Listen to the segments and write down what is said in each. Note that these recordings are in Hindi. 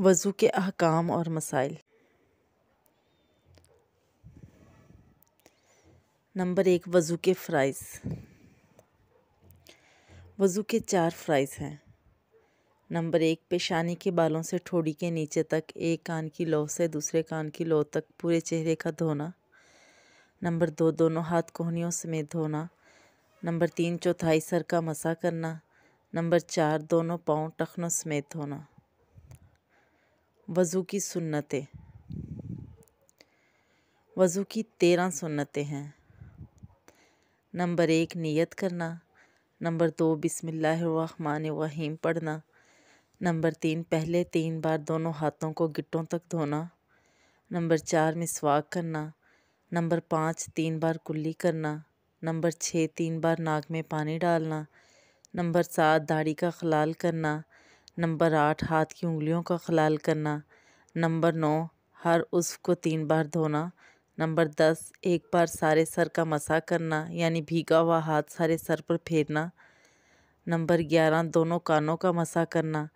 वज़ू के अहकाम और मसाइल नंबर एक वज़ू के फ़्राइज़ वज़ू के चार फ़्राइज़ हैं नंबर एक पेशानी के बालों से ठोड़ी के नीचे तक एक कान की लोह से दूसरे कान की लोह तक पूरे चेहरे का धोना नंबर दो दोनों हाथ कोहनियों समेत धोना नंबर तीन चौथाई सर का मसा करना नंबर चार दोनों पाँव टखनों समेत धोना वज़ू की सुन्नतें वज़ू की तेरह सुन्नतें हैं नंबर एक नियत करना नंबर दो बिसमीम पढ़ना नंबर तीन पहले तीन बार दोनों हाथों को गिट्टों तक धोना नंबर चार मिसवाक करना नंबर पाँच तीन बार कुल्ली करना नंबर छः तीन बार नाक में पानी डालना नंबर सात दाढ़ी का खलाल करना नंबर आठ हाथ की उंगलियों का खलाल करना नंबर नौ हर उस को तीन बार धोना नंबर दस एक बार सारे सर का मसा करना यानी भीगा हुआ हाथ सारे सर पर फेरना नंबर ग्यारह दोनों कानों का मसा करना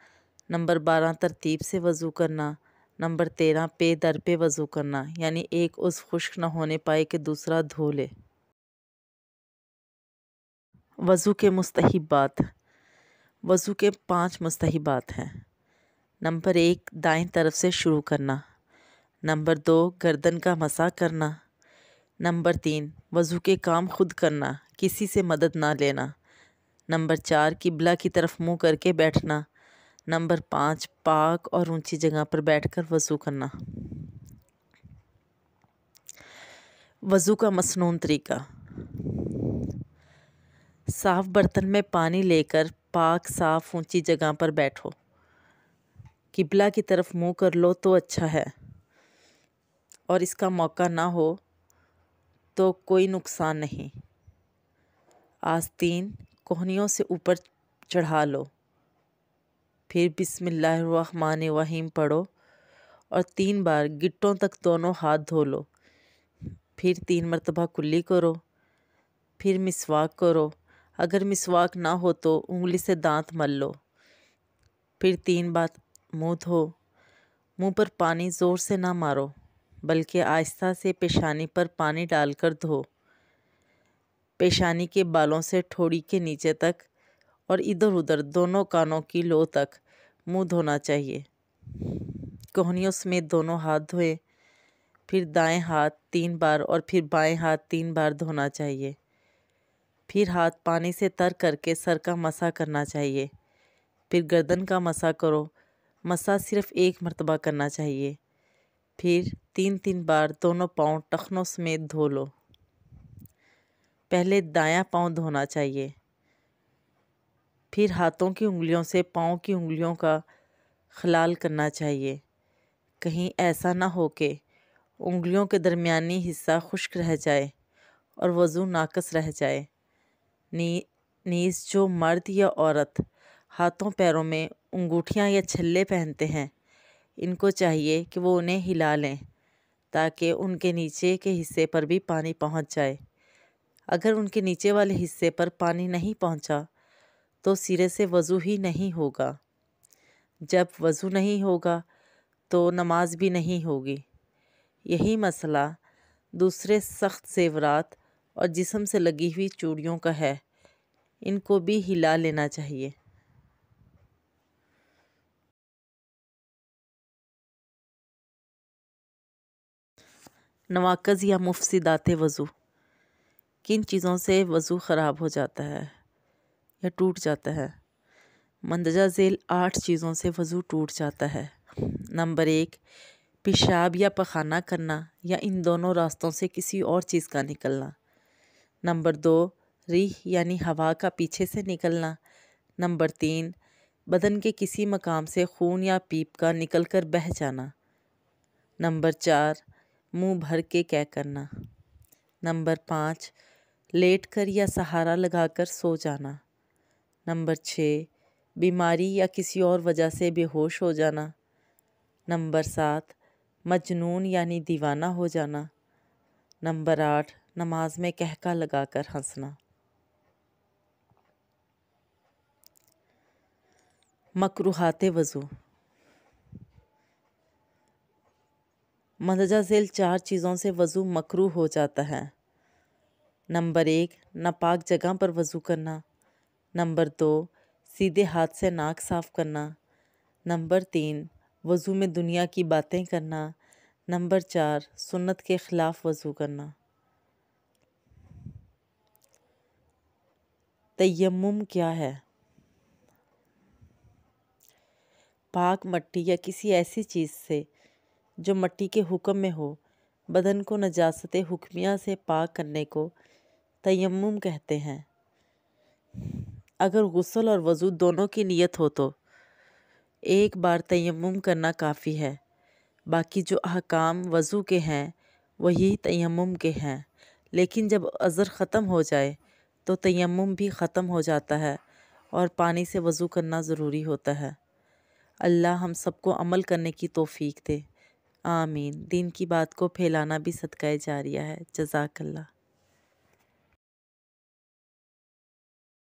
नंबर बारह तरतीब से वज़ू करना नंबर तेरह पे दर पे वज़ू करना यानी एक उस खुश्क न होने पाए कि दूसरा धो ले वज़ू के बात वज़ू के पांच मुस्तबात हैं नंबर एक दाएं तरफ से शुरू करना नंबर दो गर्दन का मसा करना नंबर तीन वज़ू के काम खुद करना किसी से मदद ना लेना नंबर चार किबला की तरफ मुंह करके बैठना नंबर पाँच पाक और ऊंची जगह पर बैठकर वज़ू करना वज़ू का मसनून तरीका साफ़ बर्तन में पानी लेकर पाक साफ़ ऊंची जगह पर बैठो किबला की तरफ मुंह कर लो तो अच्छा है और इसका मौका ना हो तो कोई नुकसान नहीं आस्तीन कोहनियों से ऊपर चढ़ा लो फिर बिसमिल्लाहमान वहीम पढ़ो और तीन बार गिट्टों तक दोनों हाथ धो लो फिर तीन मरतबा कुल्ली करो फिर मिसवाक करो अगर मिसवाक ना हो तो उंगली से दांत मल लो फिर तीन बार मुँह धो मुँह पर पानी ज़ोर से ना मारो बल्कि आहिस्ता से पेशानी पर पानी डालकर धो पेशानी के बालों से ठोड़ी के नीचे तक और इधर उधर दोनों कानों की लो तक मुंह धोना चाहिए कोहनियों समेत दोनों हाथ धोए फिर दाएं हाथ तीन बार और फिर बाएं हाथ तीन बार धोना चाहिए फिर हाथ पानी से तर करके सर का मसा करना चाहिए फिर गर्दन का मसा करो मसा सिर्फ एक मरतबा करना चाहिए फिर तीन तीन बार दोनों पाँव टखनों समेत धो लो पहले दायां पाँव धोना चाहिए फिर हाथों की उंगलियों से पाँव की उंगलियों का खलाल करना चाहिए कहीं ऐसा ना हो कि उंगलियों के दरमिया हिस्सा खुश्क रह जाए और वज़ू नाकस रह जाए नी नीज जो मर्द या औरत हाथों पैरों में अंगूठियाँ या छल्ले पहनते हैं इनको चाहिए कि वो उन्हें हिला लें ताकि उनके नीचे के हिस्से पर भी पानी पहुंच जाए अगर उनके नीचे वाले हिस्से पर पानी नहीं पहुंचा तो सिरे से वज़ू ही नहीं होगा जब वज़ू नहीं होगा तो नमाज भी नहीं होगी यही मसला दूसरे सख्त सेवरात और जिसम से लगी हुई चूड़ियों का है इनको भी हिला लेना चाहिए नवाकज़ या मुफसदात वज़ू किन चीज़ों से वज़ू ख़राब हो जाता है या टूट जाता है मंदजा झेल आठ चीज़ों से वज़ू टूट जाता है नंबर एक पेशाब या पखाना करना या इन दोनों रास्तों से किसी और चीज़ का निकलना नंबर दो रीह यानी हवा का पीछे से निकलना नंबर तीन बदन के किसी मकाम से खून या पीप का निकल कर बह जाना नंबर चार मुंह भर के कै करना नंबर पाँच लेट कर या सहारा लगाकर सो जाना नंबर छः बीमारी या किसी और वजह से बेहोश हो जाना नंबर सात मजनून यानी दीवाना हो जाना नंबर आठ नमाज में कहका लगाकर हंसना मकरूहत वज़ू मंदजा झेल चार चीज़ों से वज़ू मकरू हो जाता है नंबर एक नापाक जगह पर वज़ू करना नंबर दो सीधे हाथ से नाक साफ़ करना नंबर तीन वज़ू में दुनिया की बातें करना नंबर चार सुन्नत के ख़िलाफ़ वज़ू करना तयम क्या है पाक मट्टी या किसी ऐसी चीज़ से जो मट्टी के हुक्म में हो बदन को नजास्त हुक्मिया से पाक करने को तयम कहते हैं अगर गसल और वज़ू दोनों की नीयत हो तो एक बार तयम करना काफ़ी है बाकी जो अहकाम वज़ू के हैं वही तयम के हैं लेकिन जब अज़र ख़त्म हो जाए तो तयम भी ख़त्म हो जाता है और पानी से वज़ू करना ज़रूरी होता है अल्लाह हम सबको अमल करने की तोफ़ी दे आमीन दिन की बात को फैलाना भी सदक़ा रिया है जजाकल्ला